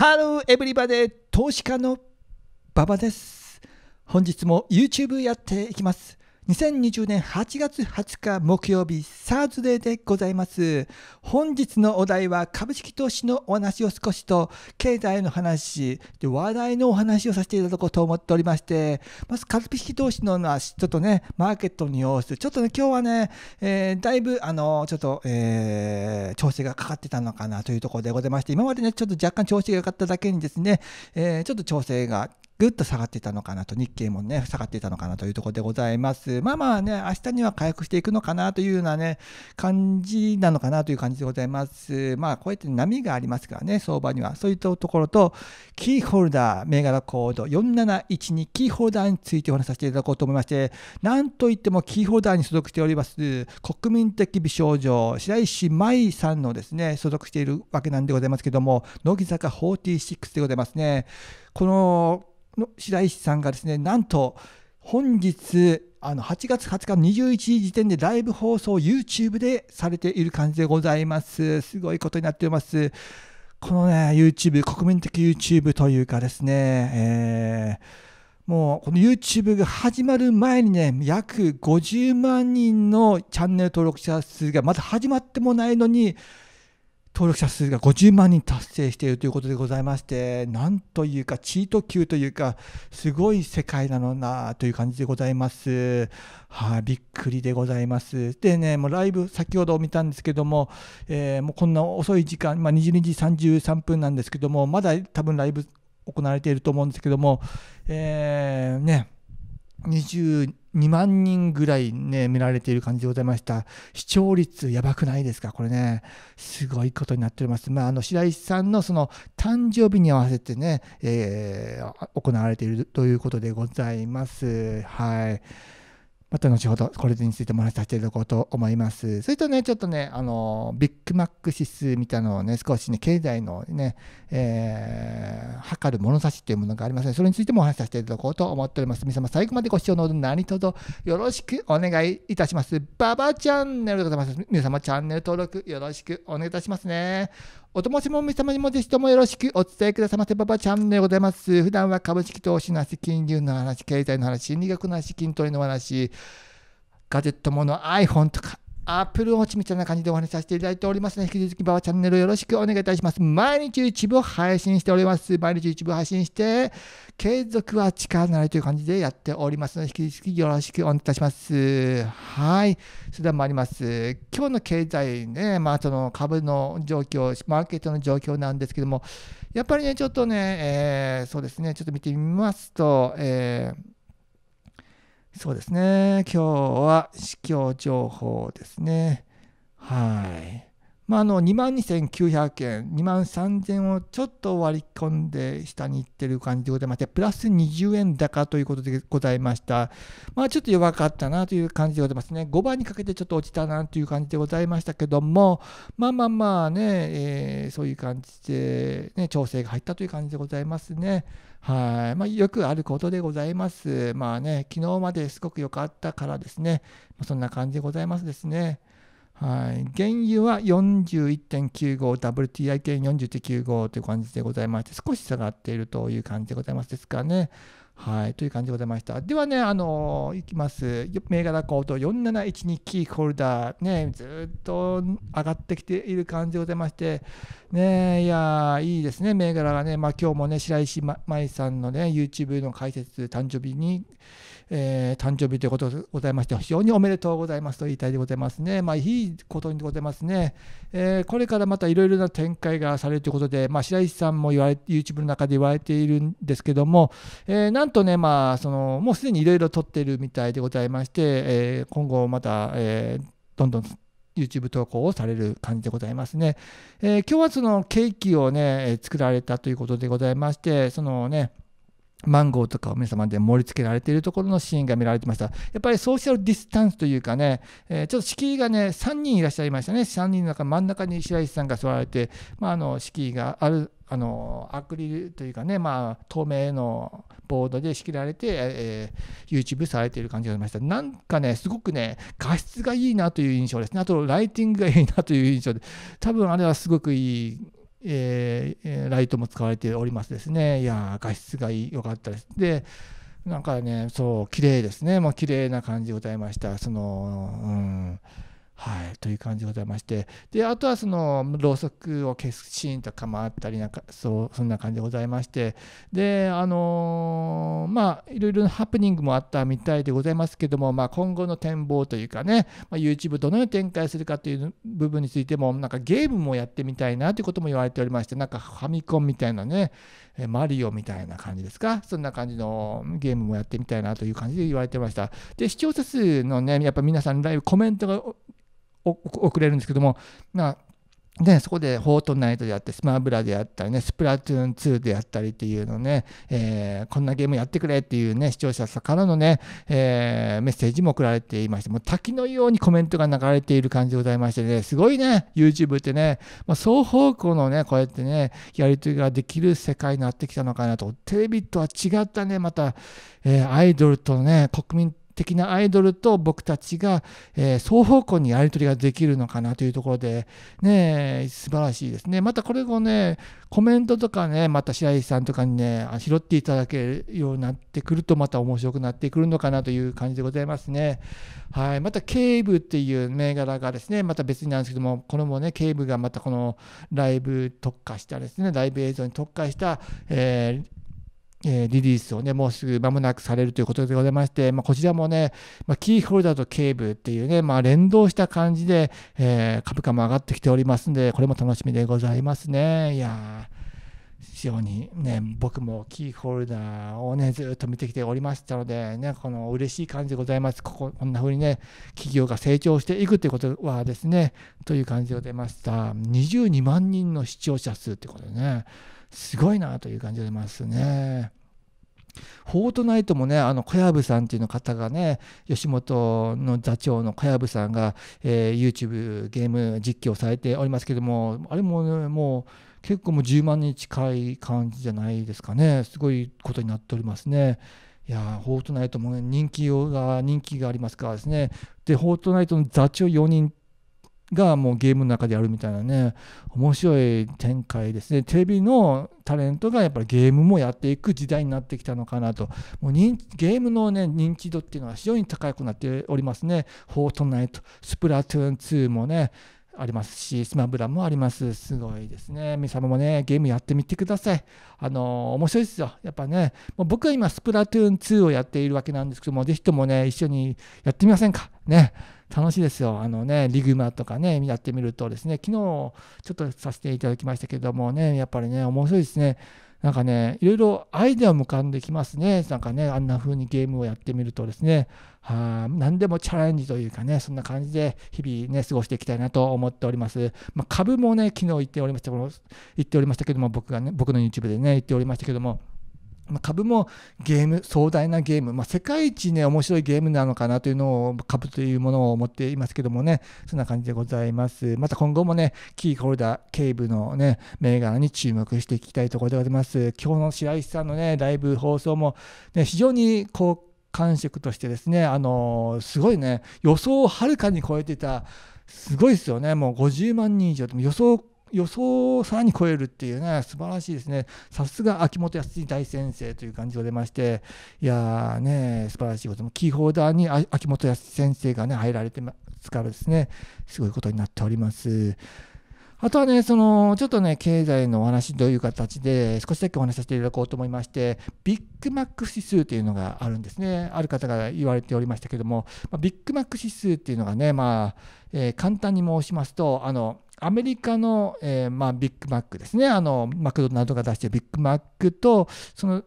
ハローエブリバデ投資家の馬場です。本日も YouTube やっていきます。2020年8月20日木曜日、サーズデーでございます。本日のお題は株式投資のお話を少しと、経済の話、で話題のお話をさせていただこうと思っておりまして、まず株式投資の話、ちょっとね、マーケットの様子、ちょっとね、今日はね、えー、だいぶ、あの、ちょっと、えー、調整がかかってたのかなというところでございまして、今までね、ちょっと若干調子が良かっただけにですね、えー、ちょっと調整がぐっと下がっていたのかなと、日経もね、下がっていたのかなというところでございます。まあまあね、明日には回復していくのかなというようなね、感じなのかなという感じでございます。まあ、こうやって波がありますからね、相場には。そういったところと、キーホルダー、銘柄コード4712、キーホルダーについてお話しさせていただこうと思いまして、なんといってもキーホルダーに所属しております、国民的美少女、白石麻衣さんのですね、所属しているわけなんでございますけども、乃木坂46でございますね。この白石さんがですねなんと本日あの8月20日21時時点でライブ放送 YouTube でされている感じでございます。すごいことになっております。このね、YouTube、国民的 YouTube というかですね、えー、もうこの YouTube が始まる前にね、約50万人のチャンネル登録者数がまだ始まってもないのに、登録者数が50万人達成しているということでございましてなんというかチート級というかすごい世界なのなという感じでございますはあ、びっくりでございますでねもうライブ先ほど見たんですけども、えー、もうこんな遅い時間、まあ、22時33分なんですけどもまだ多分ライブ行われていると思うんですけどもえー、ね22万人ぐらいね、見られている感じでございました。視聴率やばくないですかこれね、すごいことになっております。まあ、あの、白石さんのその誕生日に合わせてね、えー、行われているということでございます。はい。また後ほどこれについても話させていただこうと思います。それとね、ちょっとね、あの、ビッグマック指数みたいなのをね、少しね、経済のね、えー、測る物差しっていうものがありますね。それについてもお話しさせていただこうと思っております。皆様、最後までご視聴の何卒よろしくお願いいたします。ババチャンネルでございます。皆様、チャンネル登録よろしくお願いいたしますね。お友達も皆様にもぜひともよろしくお伝えくださいませ。ババチャンネルでございます。普段は株式投資の話、金融の話、経済の話、心理学の話、筋トレの話、ガジェットもの iPhone とか Apple Watch みたいな感じでお話しさせていただいておりますの、で、引き続きバーチャンネルよろしくお願いいたします。毎日一部配信しております。毎日一部配信して、継続は力なりという感じでやっておりますので、引き続きよろしくお願いいたします。はい。それでは参ります。今日の経済ね、まあその株の状況、マーケットの状況なんですけども、やっぱりね、ちょっとね、えー、そうですね、ちょっと見てみますと、えーそうですね。今日は市況情報ですね。はい。まあ、あの2万2900円、2万3000円をちょっと割り込んで下にいってる感じでございまして、プラス20円高ということでございました。まあ、ちょっと弱かったなという感じでございますね。5番にかけてちょっと落ちたなという感じでございましたけども、まあまあまあね、えー、そういう感じで、ね、調整が入ったという感じでございますね。はい、まあ、よくあることでございます。まあね、昨日まですごく良かったからですね、そんな感じでございますですね。はい、原油は41.95、WTI 系40.95という感じでございまして、少し下がっているという感じでございますですかね。はい、という感じでございました。ではね、あのー、いきます。銘柄コード4712キーホルダー、ね、ずっと上がってきている感じでございまして、ね、いやいいですね、銘柄がね、まあ、今日もね、白石麻衣さんのね、YouTube の解説、誕生日に、えー、誕生日ということでございまして、非常におめでとうございますと言いたいでございますね。まあ、いいことにございますね。えー、これからまたいろいろな展開がされるということで、まあ、白石さんも言われ YouTube の中で言われているんですけども、えー、なんとね、まあ、そのもうすでにいろいろ撮ってるみたいでございまして、え今後また、えどんどん YouTube 投稿をされる感じでございますね。え今日はそのケーキをね、作られたということでございまして、そのね、マンゴーとかを皆様で盛り付けられているところのシーンが見られてました。やっぱりソーシャルディスタンスというかね、えー、ちょっと敷居がね、3人いらっしゃいましたね。3人の中、真ん中に白石さんが座られて、まあ、あの、敷居がある、あの、アクリルというかね、まあ、透明のボードで仕切られて、えー、YouTube されている感じがありました。なんかね、すごくね、画質がいいなという印象ですね。あと、ライティングがいいなという印象で、多分あれはすごくいいえー、ライトも使われておりますですね。いや画質が良かったです。で、なんかね、そう、綺麗ですね。もう綺麗な感じでございました。その、うん。はい、という感じでございまして、で、あとはその、ろうそくを消すシーンとかもあったりなんか、そう、そんな感じでございまして、で、あのー、まあ、いろいろハプニングもあったみたいでございますけども、まあ、今後の展望というかね、まあ、YouTube どのように展開するかという部分についても、なんかゲームもやってみたいなということも言われておりまして、なんかファミコンみたいなね、マリオみたいな感じですか、そんな感じのゲームもやってみたいなという感じで言われてました。で、視聴者数のね、やっぱ皆さん、ライブコメントが遅れるんですけども、まあ、ね、そこでフォートナイトであって、スマブラであったりね、スプラトゥーン2であったりっていうのね、えー、こんなゲームやってくれっていうね、視聴者さんからのね、えー、メッセージも送られていまして、もう滝のようにコメントが流れている感じでございましてね、すごいね、YouTube ってね、まあ、双方向のね、こうやってね、やり取りができる世界になってきたのかなと、テレビとは違ったね、また、えー、アイドルとね、国民的なアイドルと僕たちが、えー、双方向にやり取りができるのかなというところで、ね、素晴らしいですね。またこれをね、コメントとかね、また白石さんとかにね、拾っていただけるようになってくると、また面白くなってくるのかなという感じでございますね。はい。また、ケーブっていう銘柄がですね、また別になんですけども、これもね、ケーブがまたこのライブ特化したですね、ライブ映像に特化した、えーリリースをね、もうすぐ間もなくされるということでございまして、まあ、こちらもね、まあ、キーホルダーとケーブルっていうね、まあ、連動した感じで、えー、株価も上がってきておりますんで、これも楽しみでございますね。いや非常にね、僕もキーホルダーをね、ずっと見てきておりましたので、ね、この嬉しい感じでございます。ここ、こんな風にね、企業が成長していくということはですね、という感じでございました。22万人の視聴者数ということでね。すごいなという感じでますね。フォートナイトもね、あの小籔さんっていうの方がね、吉本の座長の小籔さんが、えー、YouTube ゲーム実況されておりますけども、あれも、ね、もう結構もう10万人近い感じじゃないですかね、すごいことになっておりますね。いやフォートナイトも人気が人気がありますからですね、で、フォートナイトの座長4人がもうゲームの中でやるみたいなね、面白い展開ですね。テレビのタレントがやっぱりゲームもやっていく時代になってきたのかなと。もうゲームのね、認知度っていうのは非常に高くなっておりますね。フォートナイト、スプラトゥーン2もね、ありますし、スマブラもあります。すごいですね。皆様もね、ゲームやってみてください。あの、面白いですよ。やっぱね、もう僕は今、スプラトゥーン2をやっているわけなんですけども、ぜひともね、一緒にやってみませんか。ね。楽しいですよ。あのね、リグマとかね、やってみるとですね、昨日ちょっとさせていただきましたけどもね、やっぱりね、面白いですね。なんかね、いろいろアイデアも浮かんできますね。なんかね、あんな風にゲームをやってみるとですね、は何でもチャレンジというかね、そんな感じで日々ね、過ごしていきたいなと思っております。まあ、株もね、昨日言っておりました、言っておりましたけども、僕がね、僕の YouTube でね、言っておりましたけども、株もゲーム、壮大なゲーム、まあ、世界一ね、面白いゲームなのかなというのを、株というものを持っていますけどもね、そんな感じでございます。また今後もね、キーホルダー、警部のね、銘柄に注目していきたいところでございます。今日の白石さんのね、ライブ放送も、ね、非常にこう、感触としてですね、あのー、すごいね、予想をはるかに超えてた、すごいですよね、もう50万人以上、でも予想予想をさらに超えるっていうね、素晴らしいですね。さすが秋元康大先生という感じが出まして、いやーね、素晴らしいことも、キーホルダーに秋元康先生がね、入られてますからですね、すごいことになっております。あとはね、その、ちょっとね、経済のお話という形で、少しだけお話しさせていただこうと思いまして、ビッグマック指数というのがあるんですね。ある方が言われておりましたけども、ビッグマック指数っていうのがね、まあ、えー、簡単に申しますと、あの、アメリカの、えー、まあ、ビッグマックですね、あのマクドナルドが出しているビッグマックと、その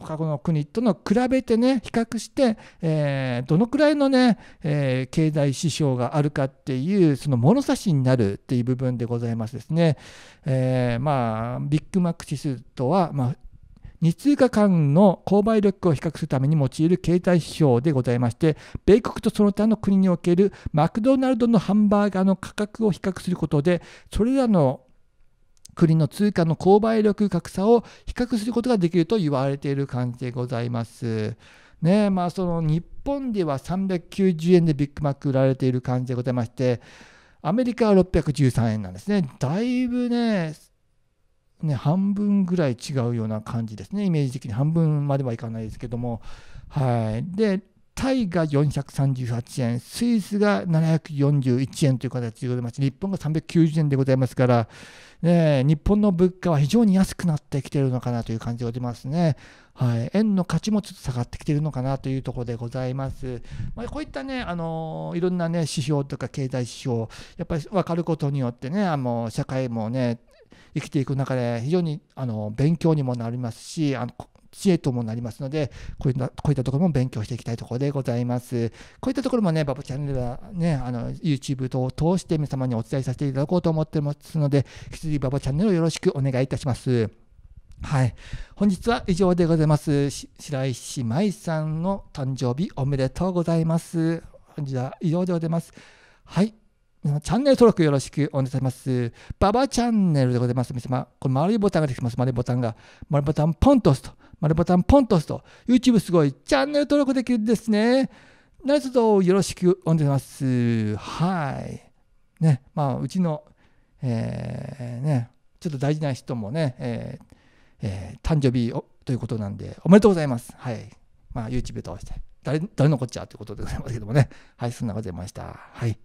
他の国との比べてね、比較して、えー、どのくらいのね、えー、経済指標があるかっていう、その物差しになるっていう部分でございますですね。えー、まあ、ビッグマック指数とは、まあ、日通貨間の購買力を比較するために用いる携帯指標でございまして、米国とその他の国におけるマクドナルドのハンバーガーの価格を比較することで、それらの国の通貨の購買力格差を比較することができると言われている感じでございます。ねまあ、その日本では390円でビッグマック売られている感じでございまして、アメリカは613円なんですね。だいぶね、ね、半分ぐらい違うような感じですね、イメージ的に半分まではいかないですけども、はい、でタイが438円、スイスが741円という形でございまして、日本が390円でございますから、ね、日本の物価は非常に安くなってきているのかなという感じが出ますね。はい、円の価値もちょっと下がってきているのかなというところでございます。まあ、こういったね、あのいろんなね、指標とか経済指標、やっぱり分かることによってね、あの社会もね、生きていく中で非常にあの勉強にもなりますしあの知恵ともなりますのでこういったこういったところも勉強していきたいところでございますこういったところもねバブチャンネルはねあの YouTube 等を通して皆様にお伝えさせていただこうと思ってますので引き続きバブチャンネルをよろしくお願いいたしますはい。本日は以上でございます。白石舞さんの誕生日おめでとうございます。本日は以上でございます。はい。チャンネル登録よろしくお願いします。ババチャンネルでございます。皆様、この丸いボタンができます。丸いボタンが。丸いボタンポンと押すと。丸いボタンポンと押すと。YouTube すごい。チャンネル登録できるんですね。なほど。よろしくお願いします。はい。ね、まあ、うちの、えー、ね、ちょっと大事な人もね、えーえー、誕生日をということなんで、おめでとうございます。はい。まあ、YouTube 通して。誰、誰のこっちゃということでございますけどもね。はい、そんなこございました。はい。